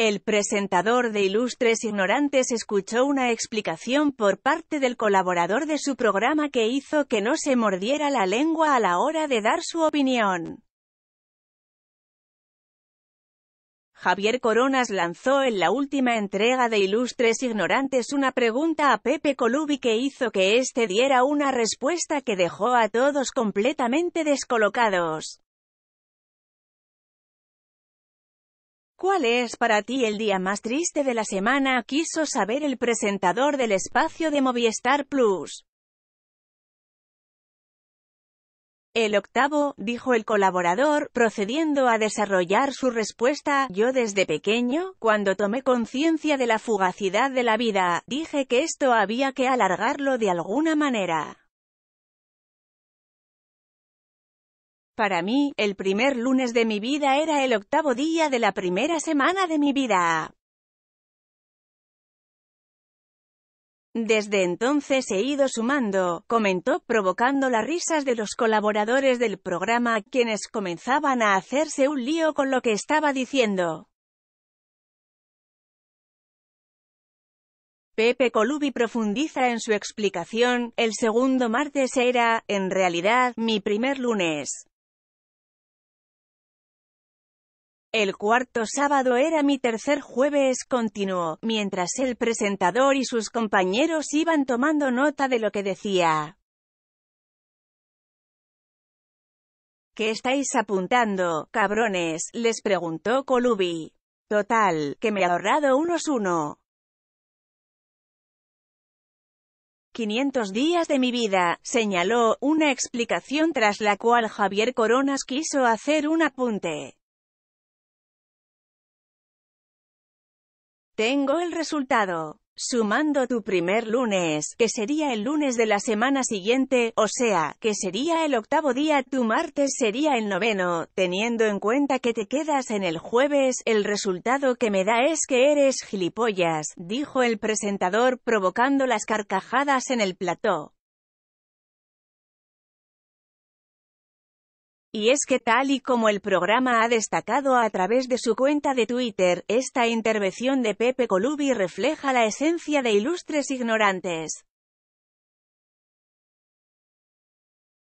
El presentador de Ilustres Ignorantes escuchó una explicación por parte del colaborador de su programa que hizo que no se mordiera la lengua a la hora de dar su opinión. Javier Coronas lanzó en la última entrega de Ilustres Ignorantes una pregunta a Pepe Colubi que hizo que éste diera una respuesta que dejó a todos completamente descolocados. ¿Cuál es para ti el día más triste de la semana? Quiso saber el presentador del espacio de Movistar Plus. El octavo, dijo el colaborador, procediendo a desarrollar su respuesta, yo desde pequeño, cuando tomé conciencia de la fugacidad de la vida, dije que esto había que alargarlo de alguna manera. Para mí, el primer lunes de mi vida era el octavo día de la primera semana de mi vida. Desde entonces he ido sumando, comentó, provocando las risas de los colaboradores del programa, quienes comenzaban a hacerse un lío con lo que estaba diciendo. Pepe Colubi profundiza en su explicación, el segundo martes era, en realidad, mi primer lunes. El cuarto sábado era mi tercer jueves, continuó, mientras el presentador y sus compañeros iban tomando nota de lo que decía. ¿Qué estáis apuntando, cabrones? les preguntó Colubi. Total, que me he ahorrado unos uno. 500 días de mi vida, señaló, una explicación tras la cual Javier Coronas quiso hacer un apunte. Tengo el resultado. Sumando tu primer lunes, que sería el lunes de la semana siguiente, o sea, que sería el octavo día, tu martes sería el noveno, teniendo en cuenta que te quedas en el jueves, el resultado que me da es que eres gilipollas, dijo el presentador provocando las carcajadas en el plató. Y es que tal y como el programa ha destacado a través de su cuenta de Twitter, esta intervención de Pepe Colubi refleja la esencia de Ilustres Ignorantes.